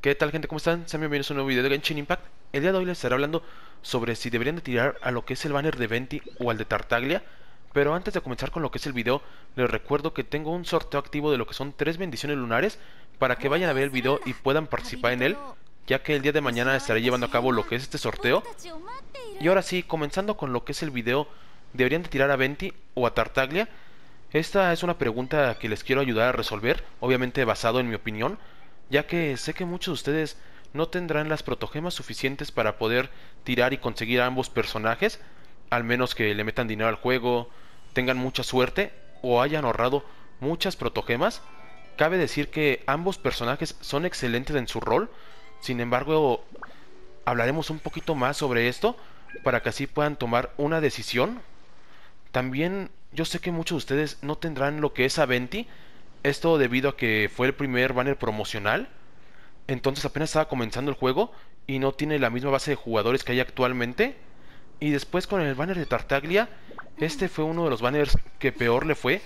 ¿Qué tal gente? ¿Cómo están? Sean bienvenidos a un nuevo video de Genshin Impact El día de hoy les estaré hablando sobre si deberían de tirar a lo que es el banner de Venti o al de Tartaglia Pero antes de comenzar con lo que es el video, les recuerdo que tengo un sorteo activo de lo que son tres bendiciones lunares Para que vayan a ver el video y puedan participar en él Ya que el día de mañana estaré llevando a cabo lo que es este sorteo Y ahora sí, comenzando con lo que es el video ¿Deberían de tirar a Venti o a Tartaglia? Esta es una pregunta que les quiero ayudar a resolver, obviamente basado en mi opinión ya que sé que muchos de ustedes no tendrán las protogemas suficientes para poder tirar y conseguir a ambos personajes, al menos que le metan dinero al juego, tengan mucha suerte o hayan ahorrado muchas protogemas. Cabe decir que ambos personajes son excelentes en su rol, sin embargo hablaremos un poquito más sobre esto para que así puedan tomar una decisión. También yo sé que muchos de ustedes no tendrán lo que es Aventi, esto debido a que fue el primer banner promocional. Entonces apenas estaba comenzando el juego y no tiene la misma base de jugadores que hay actualmente. Y después con el banner de Tartaglia, este fue uno de los banners que peor le fue.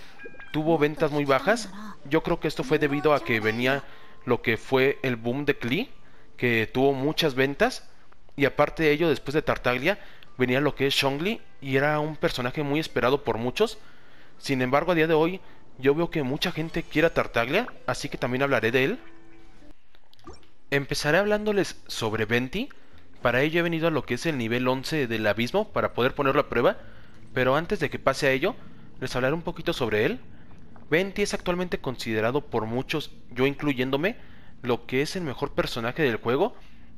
Tuvo ventas muy bajas. Yo creo que esto fue debido a que venía lo que fue el boom de Klee, que tuvo muchas ventas. Y aparte de ello, después de Tartaglia, venía lo que es Shongli y era un personaje muy esperado por muchos. Sin embargo, a día de hoy yo veo que mucha gente quiere a Tartaglia, así que también hablaré de él. Empezaré hablándoles sobre Venti. Para ello he venido a lo que es el nivel 11 del abismo para poder ponerlo a prueba. Pero antes de que pase a ello, les hablaré un poquito sobre él. Venti es actualmente considerado por muchos, yo incluyéndome, lo que es el mejor personaje del juego.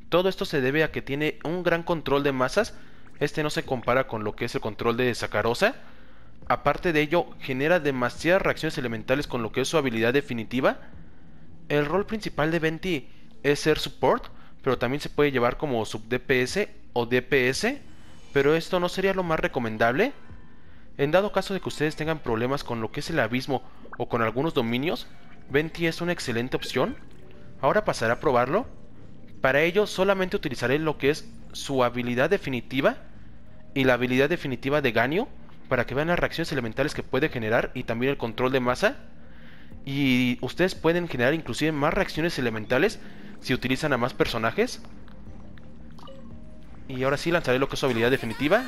Todo esto se debe a que tiene un gran control de masas. Este no se compara con lo que es el control de Sakarosa aparte de ello genera demasiadas reacciones elementales con lo que es su habilidad definitiva, el rol principal de Venti es ser support, pero también se puede llevar como sub DPS o DPS, pero esto no sería lo más recomendable. En dado caso de que ustedes tengan problemas con lo que es el abismo o con algunos dominios, Venti es una excelente opción. Ahora pasaré a probarlo. Para ello solamente utilizaré lo que es su habilidad definitiva y la habilidad definitiva de Ganio para que vean las reacciones elementales que puede generar y también el control de masa. Y ustedes pueden generar inclusive más reacciones elementales si utilizan a más personajes. Y ahora sí lanzaré lo que es su habilidad definitiva.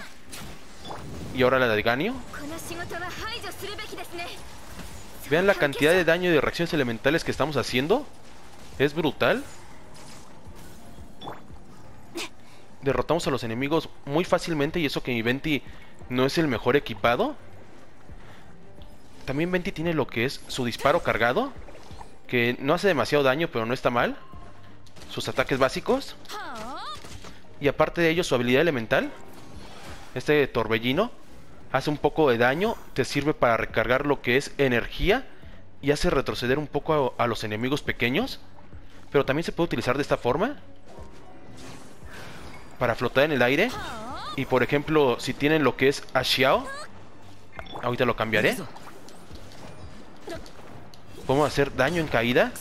Y ahora la de Ganio. Vean la cantidad de daño y de reacciones elementales que estamos haciendo. Es brutal. derrotamos a los enemigos muy fácilmente y eso que mi Venti no es el mejor equipado. También Venti tiene lo que es su disparo cargado, que no hace demasiado daño, pero no está mal. Sus ataques básicos. Y aparte de ello, su habilidad elemental, este torbellino, hace un poco de daño, te sirve para recargar lo que es energía y hace retroceder un poco a, a los enemigos pequeños. Pero también se puede utilizar de esta forma para flotar en el aire. Y por ejemplo, si tienen lo que es Xiao ahorita lo cambiaré. ¿Cómo hacer daño en caída.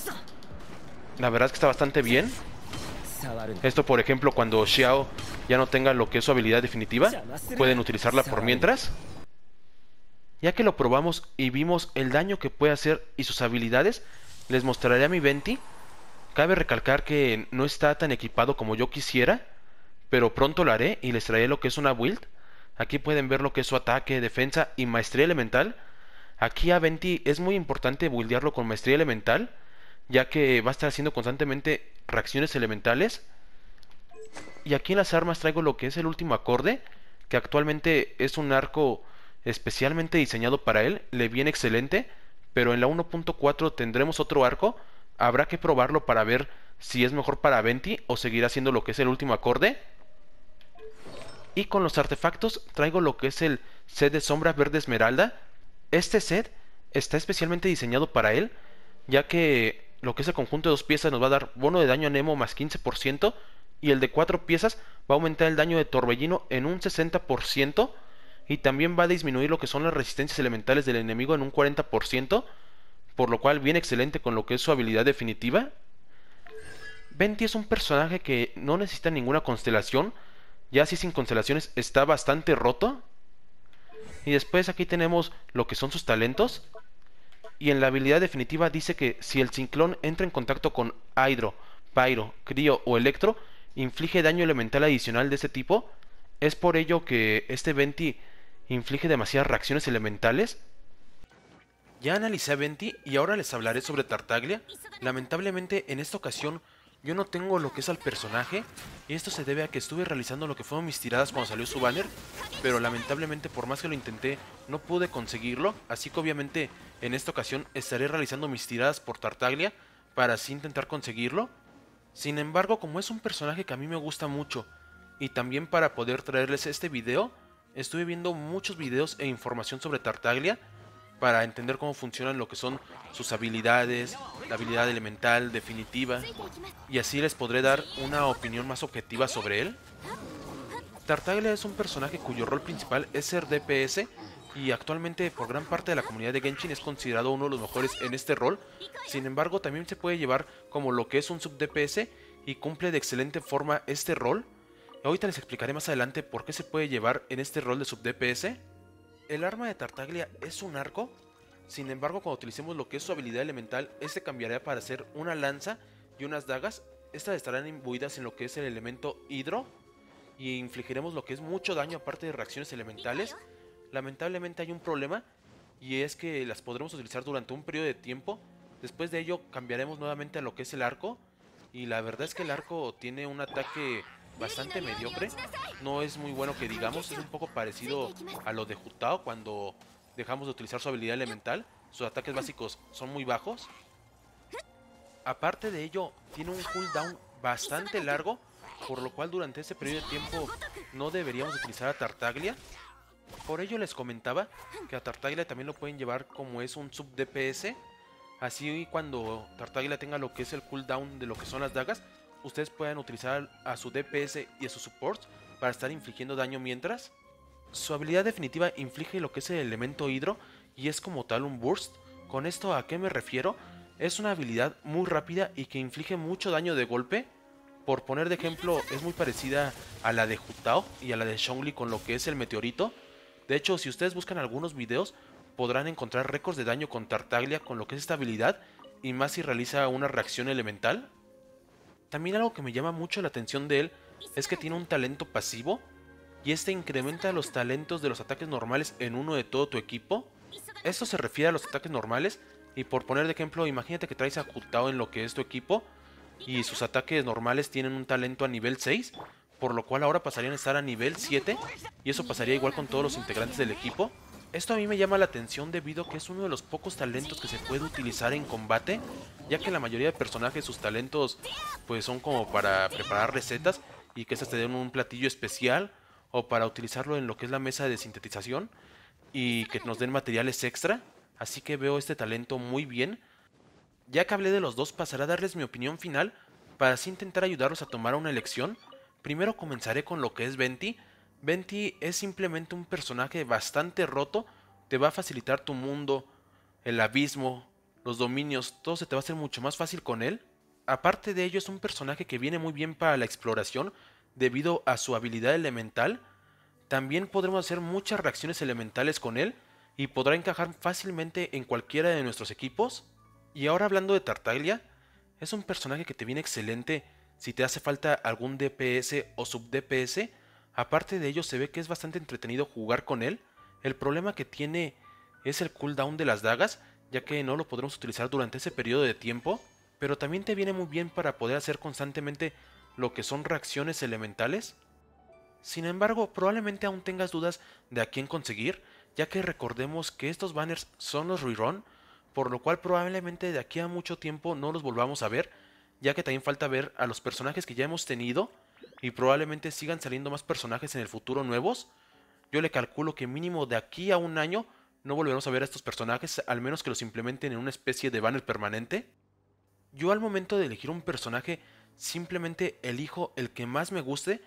La verdad es que está bastante bien. Esto, por ejemplo, cuando Xiao ya no tenga lo que es su habilidad definitiva, pueden utilizarla por mientras. Ya que lo probamos y vimos el daño que puede hacer y sus habilidades, les mostraré a mi Venti. Cabe recalcar que no está tan equipado como yo quisiera, pero pronto lo haré y les traeré lo que es una build. Aquí pueden ver lo que es su ataque, defensa y maestría elemental. Aquí a Venti es muy importante buildearlo con maestría elemental, ya que va a estar haciendo constantemente reacciones elementales. Y aquí en las armas traigo lo que es el último acorde, que actualmente es un arco especialmente diseñado para él, le viene excelente, pero en la 1.4 tendremos otro arco, habrá que probarlo para ver si es mejor para Venti o seguirá haciendo lo que es el último acorde. Y con los artefactos traigo lo que es el set de sombra verde esmeralda. Este set está especialmente diseñado para él, ya que lo que es el conjunto de dos piezas nos va a dar bono de daño a Nemo más 15% y el de cuatro piezas va a aumentar el daño de torbellino en un 60% y también va a disminuir lo que son las resistencias elementales del enemigo en un 40%, por lo cual bien excelente con lo que es su habilidad definitiva. Venti es un personaje que no necesita ninguna constelación, ya así sin constelaciones está bastante roto. Y después aquí tenemos lo que son sus talentos. Y en la habilidad definitiva dice que si el ciclón entra en contacto con Hydro, Pyro, Crio o Electro, inflige daño elemental adicional de ese tipo. Es por ello que este Venti inflige demasiadas reacciones elementales. Ya analicé a Venti y ahora les hablaré sobre Tartaglia. Lamentablemente en esta ocasión yo no tengo lo que es al personaje. Y esto se debe a que estuve realizando lo que fueron mis tiradas cuando salió su banner. Pero lamentablemente por más que lo intenté no pude conseguirlo. Así que obviamente en esta ocasión estaré realizando mis tiradas por Tartaglia. Para así intentar conseguirlo. Sin embargo como es un personaje que a mí me gusta mucho. Y también para poder traerles este video. Estuve viendo muchos videos e información sobre Tartaglia para entender cómo funcionan lo que son sus habilidades, la habilidad elemental definitiva, y así les podré dar una opinión más objetiva sobre él. Tartaglia es un personaje cuyo rol principal es ser DPS y actualmente por gran parte de la comunidad de Genshin es considerado uno de los mejores en este rol, sin embargo también se puede llevar como lo que es un sub DPS y cumple de excelente forma este rol. Ahorita les explicaré más adelante por qué se puede llevar en este rol de sub DPS. El arma de Tartaglia es un arco, sin embargo cuando utilicemos lo que es su habilidad elemental, este cambiará para ser una lanza y unas dagas, estas estarán imbuidas en lo que es el elemento hidro y infligiremos lo que es mucho daño aparte de reacciones elementales. Lamentablemente hay un problema y es que las podremos utilizar durante un periodo de tiempo, después de ello cambiaremos nuevamente a lo que es el arco y la verdad es que el arco tiene un ataque bastante mediocre. No es muy bueno que digamos, es un poco parecido a lo de Jutao cuando dejamos de utilizar su habilidad elemental. Sus ataques mm. básicos son muy bajos. Aparte de ello, tiene un cooldown bastante largo, por lo cual durante ese periodo de tiempo no deberíamos utilizar a Tartaglia. Por ello les comentaba que a Tartaglia también lo pueden llevar como es un sub DPS. Así cuando Tartaglia tenga lo que es el cooldown de lo que son las dagas, ustedes puedan utilizar a su DPS y a su support para estar infligiendo daño mientras. Su habilidad definitiva inflige lo que es el elemento hidro y es como tal un burst. Con esto a qué me refiero? Es una habilidad muy rápida y que inflige mucho daño de golpe. Por poner de ejemplo, es muy parecida a la de Hutao y a la de Shongli con lo que es el meteorito. De hecho, si ustedes buscan algunos videos, podrán encontrar récords de daño con Tartaglia con lo que es esta habilidad y más si realiza una reacción elemental. También algo que me llama mucho la atención de él es que tiene un talento pasivo y este incrementa los talentos de los ataques normales en uno de todo tu equipo. Esto se refiere a los ataques normales y por poner de ejemplo, imagínate que traes a cultao en lo que es tu equipo y sus ataques normales tienen un talento a nivel 6, por lo cual ahora pasarían a estar a nivel 7 y eso pasaría igual con todos los integrantes del equipo. Esto a mí me llama la atención debido a que es uno de los pocos talentos que se puede utilizar en combate, ya que la mayoría de personajes sus talentos pues son como para preparar recetas y que estas te den un platillo especial o para utilizarlo en lo que es la mesa de sintetización y que nos den materiales extra, así que veo este talento muy bien. Ya que hablé de los dos pasaré a darles mi opinión final para así intentar ayudarlos a tomar una elección. Primero comenzaré con lo que es Venti, Venti es simplemente un personaje bastante roto, te va a facilitar tu mundo, el abismo, los dominios, todo se te va a hacer mucho más fácil con él. Aparte de ello es un personaje que viene muy bien para la exploración debido a su habilidad elemental. También podremos hacer muchas reacciones elementales con él y podrá encajar fácilmente en cualquiera de nuestros equipos. Y ahora hablando de Tartaglia, es un personaje que te viene excelente si te hace falta algún DPS o sub DPS Aparte de ello, se ve que es bastante entretenido jugar con él. El problema que tiene es el cooldown de las dagas, ya que no lo podremos utilizar durante ese periodo de tiempo, pero también te viene muy bien para poder hacer constantemente lo que son reacciones elementales. Sin embargo, probablemente aún tengas dudas de a quién conseguir, ya que recordemos que estos banners son los rerun, por lo cual probablemente de aquí a mucho tiempo no los volvamos a ver, ya que también falta ver a los personajes que ya hemos tenido y probablemente sigan saliendo más personajes en el futuro nuevos, yo le calculo que mínimo de aquí a un año no volveremos a ver a estos personajes, al menos que los implementen en una especie de banner permanente. Yo al momento de elegir un personaje simplemente elijo el que más me guste,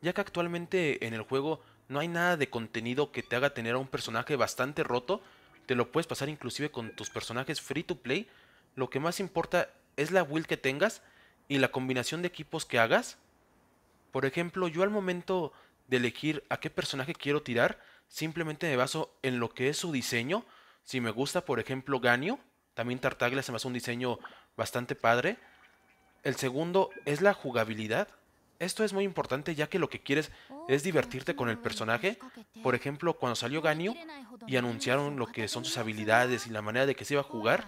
ya que actualmente en el juego no hay nada de contenido que te haga tener a un personaje bastante roto, te lo puedes pasar inclusive con tus personajes free to play, lo que más importa es la build que tengas y la combinación de equipos que hagas por ejemplo, yo al momento de elegir a qué personaje quiero tirar, simplemente me baso en lo que es su diseño. Si me gusta, por ejemplo, Ganio, también Tartaglia se me hace un diseño bastante padre. El segundo es la jugabilidad. Esto es muy importante ya que lo que quieres es divertirte con el personaje. Por ejemplo, cuando salió Ganio y anunciaron lo que son sus habilidades y la manera de que se iba a jugar,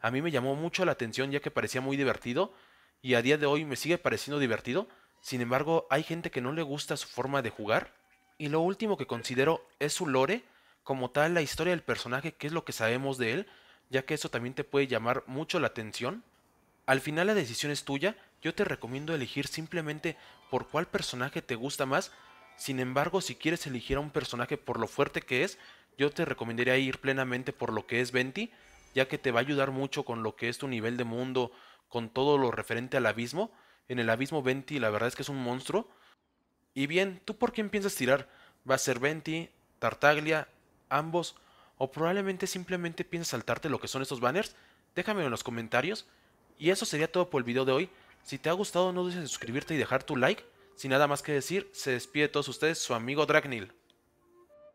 a mí me llamó mucho la atención ya que parecía muy divertido y a día de hoy me sigue pareciendo divertido, sin embargo, hay gente que no le gusta su forma de jugar. Y lo último que considero es su lore, como tal la historia del personaje, qué es lo que sabemos de él, ya que eso también te puede llamar mucho la atención. Al final la decisión es tuya, yo te recomiendo elegir simplemente por cuál personaje te gusta más, sin embargo si quieres elegir a un personaje por lo fuerte que es, yo te recomendaría ir plenamente por lo que es Venti, ya que te va a ayudar mucho con lo que es tu nivel de mundo, con todo lo referente al abismo, en el abismo Venti, la verdad es que es un monstruo. Y bien, ¿tú por quién piensas tirar? ¿Va a ser Venti, Tartaglia, ambos? ¿O probablemente simplemente piensas saltarte lo que son estos banners? Déjamelo en los comentarios. Y eso sería todo por el video de hoy. Si te ha gustado no dudes en suscribirte y dejar tu like. Sin nada más que decir, se despide de todos ustedes su amigo Dragnil.